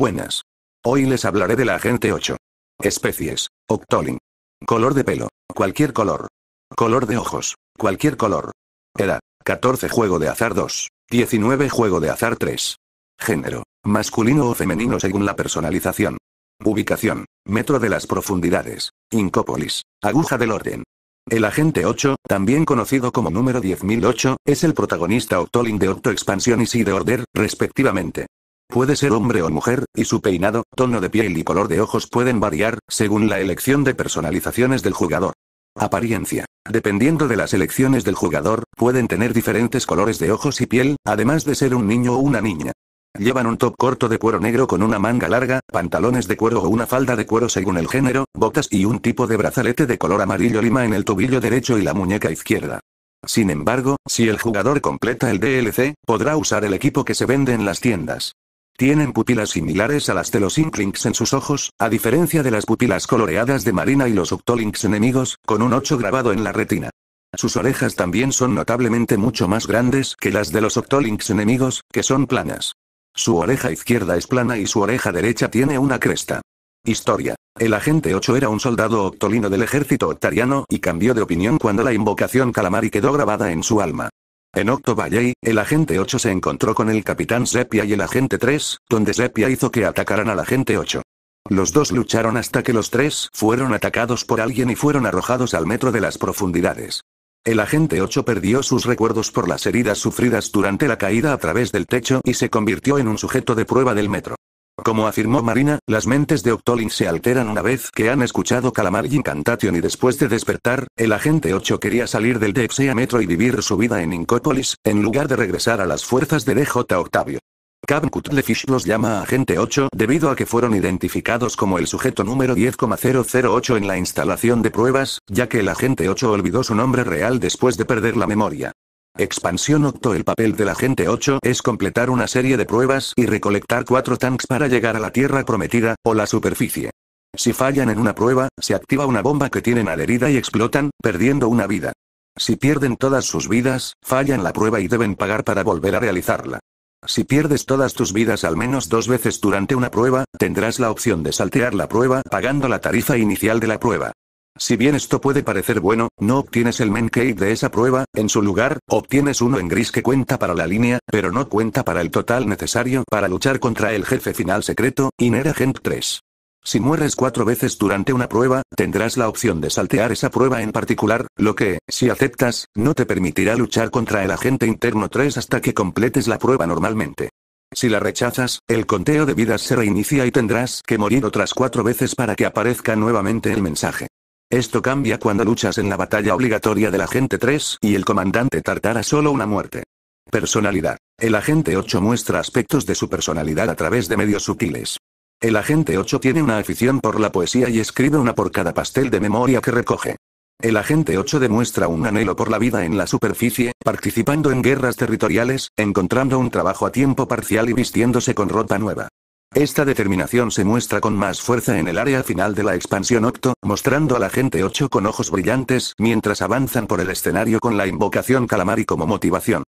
Buenas. Hoy les hablaré de la agente 8. Especies. Octolin. Color de pelo. Cualquier color. Color de ojos. Cualquier color. Edad. 14 Juego de azar 2. 19 Juego de azar 3. Género. Masculino o femenino según la personalización. Ubicación. Metro de las profundidades. Incópolis. Aguja del orden. El agente 8, también conocido como número 10008, es el protagonista Octolin de Octo Expansión y de Order, respectivamente. Puede ser hombre o mujer, y su peinado, tono de piel y color de ojos pueden variar, según la elección de personalizaciones del jugador. Apariencia. Dependiendo de las elecciones del jugador, pueden tener diferentes colores de ojos y piel, además de ser un niño o una niña. Llevan un top corto de cuero negro con una manga larga, pantalones de cuero o una falda de cuero según el género, botas y un tipo de brazalete de color amarillo lima en el tobillo derecho y la muñeca izquierda. Sin embargo, si el jugador completa el DLC, podrá usar el equipo que se vende en las tiendas. Tienen pupilas similares a las de los Inklings en sus ojos, a diferencia de las pupilas coloreadas de Marina y los Octolinks enemigos, con un 8 grabado en la retina. Sus orejas también son notablemente mucho más grandes que las de los Octolinks enemigos, que son planas. Su oreja izquierda es plana y su oreja derecha tiene una cresta. Historia. El agente 8 era un soldado octolino del ejército octariano y cambió de opinión cuando la invocación Calamari quedó grabada en su alma. En Octo el agente 8 se encontró con el capitán Sepia y el agente 3, donde Sepia hizo que atacaran al agente 8. Los dos lucharon hasta que los tres fueron atacados por alguien y fueron arrojados al metro de las profundidades. El agente 8 perdió sus recuerdos por las heridas sufridas durante la caída a través del techo y se convirtió en un sujeto de prueba del metro. Como afirmó Marina, las mentes de Octolin se alteran una vez que han escuchado Calamar y Incantation y después de despertar, el agente 8 quería salir del Dexia Metro y vivir su vida en Incópolis, en lugar de regresar a las fuerzas de DJ Octavio. Cam Cutlefish los llama Agente 8 debido a que fueron identificados como el sujeto número 10,008 en la instalación de pruebas, ya que el Agente 8 olvidó su nombre real después de perder la memoria. Expansión Octo El papel del agente 8 es completar una serie de pruebas y recolectar cuatro tanks para llegar a la Tierra Prometida, o la superficie. Si fallan en una prueba, se activa una bomba que tienen adherida y explotan, perdiendo una vida. Si pierden todas sus vidas, fallan la prueba y deben pagar para volver a realizarla. Si pierdes todas tus vidas al menos dos veces durante una prueba, tendrás la opción de saltear la prueba pagando la tarifa inicial de la prueba. Si bien esto puede parecer bueno, no obtienes el key de esa prueba, en su lugar, obtienes uno en gris que cuenta para la línea, pero no cuenta para el total necesario para luchar contra el jefe final secreto, Inner Agent 3. Si mueres cuatro veces durante una prueba, tendrás la opción de saltear esa prueba en particular, lo que, si aceptas, no te permitirá luchar contra el agente interno 3 hasta que completes la prueba normalmente. Si la rechazas, el conteo de vidas se reinicia y tendrás que morir otras cuatro veces para que aparezca nuevamente el mensaje. Esto cambia cuando luchas en la batalla obligatoria del agente 3 y el comandante tartara solo una muerte. Personalidad. El agente 8 muestra aspectos de su personalidad a través de medios sutiles. El agente 8 tiene una afición por la poesía y escribe una por cada pastel de memoria que recoge. El agente 8 demuestra un anhelo por la vida en la superficie, participando en guerras territoriales, encontrando un trabajo a tiempo parcial y vistiéndose con ropa nueva. Esta determinación se muestra con más fuerza en el área final de la expansión Octo, mostrando a la gente 8 con ojos brillantes mientras avanzan por el escenario con la invocación Calamari como motivación.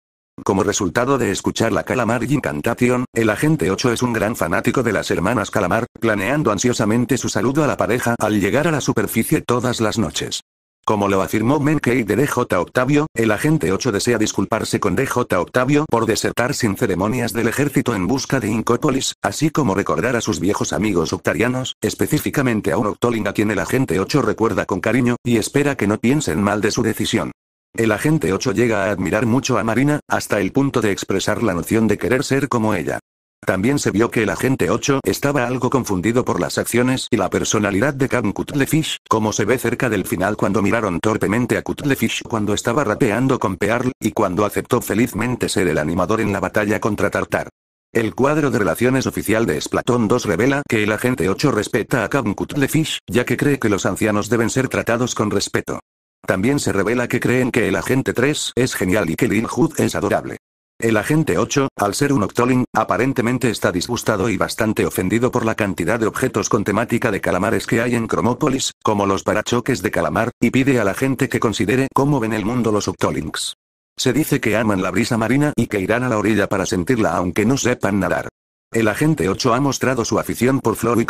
Como resultado de escuchar la Calamar Incantation, el agente 8 es un gran fanático de las hermanas Calamar, planeando ansiosamente su saludo a la pareja al llegar a la superficie todas las noches. Como lo afirmó Menkei de DJ Octavio, el agente 8 desea disculparse con DJ Octavio por desertar sin ceremonias del ejército en busca de Incópolis, así como recordar a sus viejos amigos octarianos, específicamente a un Octoling a quien el agente 8 recuerda con cariño, y espera que no piensen mal de su decisión. El agente 8 llega a admirar mucho a Marina, hasta el punto de expresar la noción de querer ser como ella. También se vio que el agente 8 estaba algo confundido por las acciones y la personalidad de Cam Kutlefish, como se ve cerca del final cuando miraron torpemente a Kutlefish cuando estaba rapeando con Pearl, y cuando aceptó felizmente ser el animador en la batalla contra Tartar. El cuadro de relaciones oficial de Splatoon 2 revela que el agente 8 respeta a Cam Kutlefish ya que cree que los ancianos deben ser tratados con respeto. También se revela que creen que el agente 3 es genial y que Lil Hood es adorable. El agente 8, al ser un octoling, aparentemente está disgustado y bastante ofendido por la cantidad de objetos con temática de calamares que hay en Cromópolis, como los parachoques de calamar, y pide a la gente que considere cómo ven el mundo los Octolings. Se dice que aman la brisa marina y que irán a la orilla para sentirla aunque no sepan nadar. El agente 8 ha mostrado su afición por Flor y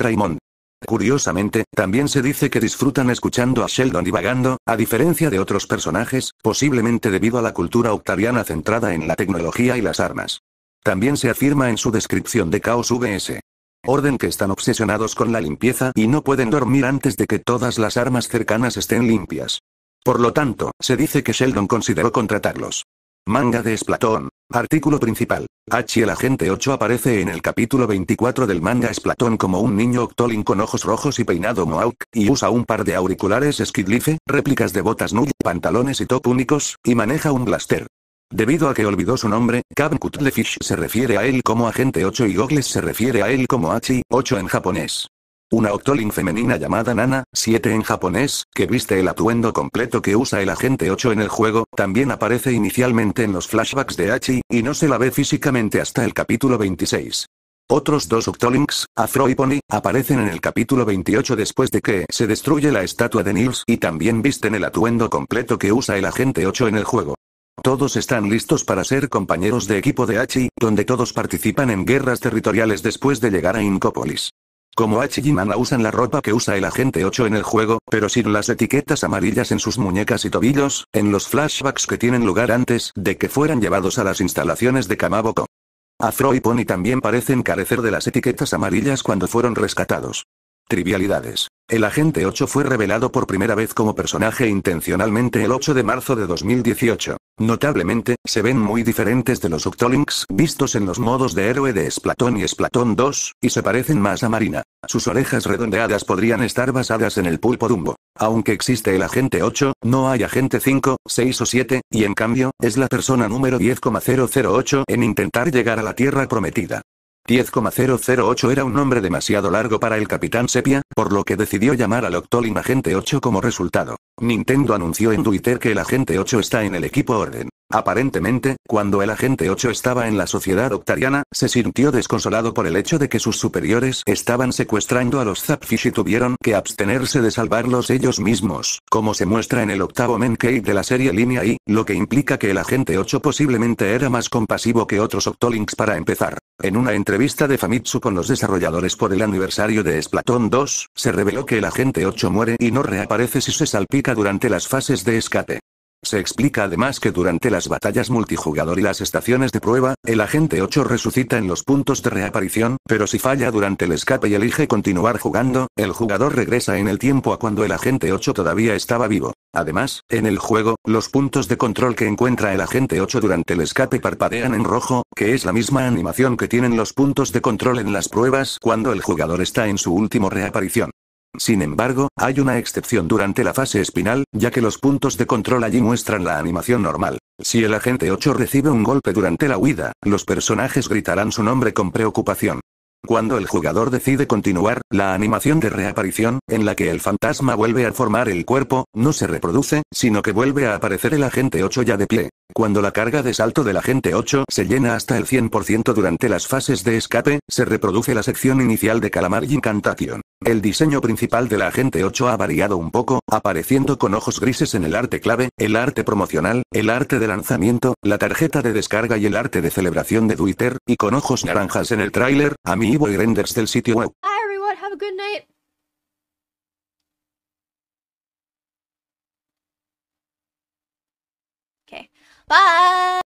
Curiosamente, también se dice que disfrutan escuchando a Sheldon y vagando, a diferencia de otros personajes, posiblemente debido a la cultura octaviana centrada en la tecnología y las armas. También se afirma en su descripción de Caos VS. Orden que están obsesionados con la limpieza y no pueden dormir antes de que todas las armas cercanas estén limpias. Por lo tanto, se dice que Sheldon consideró contratarlos. Manga de Splatoon. Artículo principal. Hachi el agente 8 aparece en el capítulo 24 del manga Splatoon como un niño Octolin con ojos rojos y peinado mohawk, y usa un par de auriculares Skidlife, réplicas de botas nul, pantalones y top únicos, y maneja un blaster. Debido a que olvidó su nombre, Kaven Kutlefish se refiere a él como Agente 8 y Gogles se refiere a él como Hachi 8 en japonés. Una Octoling femenina llamada Nana, 7 en japonés, que viste el atuendo completo que usa el agente 8 en el juego, también aparece inicialmente en los flashbacks de Hachi, y no se la ve físicamente hasta el capítulo 26. Otros dos Octolings, Afro y Pony, aparecen en el capítulo 28 después de que se destruye la estatua de Nils y también visten el atuendo completo que usa el agente 8 en el juego. Todos están listos para ser compañeros de equipo de Hachi, donde todos participan en guerras territoriales después de llegar a Incópolis. Como H usan la ropa que usa el agente 8 en el juego, pero sin las etiquetas amarillas en sus muñecas y tobillos, en los flashbacks que tienen lugar antes de que fueran llevados a las instalaciones de Kamaboko. Afro y Pony también parecen carecer de las etiquetas amarillas cuando fueron rescatados. Trivialidades. El agente 8 fue revelado por primera vez como personaje intencionalmente el 8 de marzo de 2018. Notablemente, se ven muy diferentes de los Octolinks vistos en los modos de héroe de Splatoon y Splatoon 2, y se parecen más a Marina. Sus orejas redondeadas podrían estar basadas en el pulpo Dumbo. Aunque existe el agente 8, no hay agente 5, 6 o 7, y en cambio, es la persona número 10,008 en intentar llegar a la Tierra Prometida. 10,008 era un nombre demasiado largo para el Capitán Sepia, por lo que decidió llamar al Octolin Agente 8 como resultado. Nintendo anunció en Twitter que el Agente 8 está en el equipo Orden. Aparentemente, cuando el agente 8 estaba en la sociedad octariana, se sintió desconsolado por el hecho de que sus superiores estaban secuestrando a los Zapfish y tuvieron que abstenerse de salvarlos ellos mismos, como se muestra en el octavo Cave de la serie Línea I, lo que implica que el agente 8 posiblemente era más compasivo que otros Octolinks para empezar. En una entrevista de Famitsu con los desarrolladores por el aniversario de Splatoon 2, se reveló que el agente 8 muere y no reaparece si se salpica durante las fases de escape. Se explica además que durante las batallas multijugador y las estaciones de prueba, el agente 8 resucita en los puntos de reaparición, pero si falla durante el escape y elige continuar jugando, el jugador regresa en el tiempo a cuando el agente 8 todavía estaba vivo. Además, en el juego, los puntos de control que encuentra el agente 8 durante el escape parpadean en rojo, que es la misma animación que tienen los puntos de control en las pruebas cuando el jugador está en su último reaparición. Sin embargo, hay una excepción durante la fase espinal, ya que los puntos de control allí muestran la animación normal. Si el agente 8 recibe un golpe durante la huida, los personajes gritarán su nombre con preocupación. Cuando el jugador decide continuar, la animación de reaparición, en la que el fantasma vuelve a formar el cuerpo, no se reproduce, sino que vuelve a aparecer el agente 8 ya de pie. Cuando la carga de salto del agente 8 se llena hasta el 100% durante las fases de escape, se reproduce la sección inicial de Calamar Incantation. El diseño principal del agente 8 ha variado un poco, apareciendo con ojos grises en el arte clave, el arte promocional, el arte de lanzamiento, la tarjeta de descarga y el arte de celebración de Twitter, y con ojos naranjas en el tráiler, a mí vivo y renders del sitio web. Hi everyone, have a good night. Okay, bye!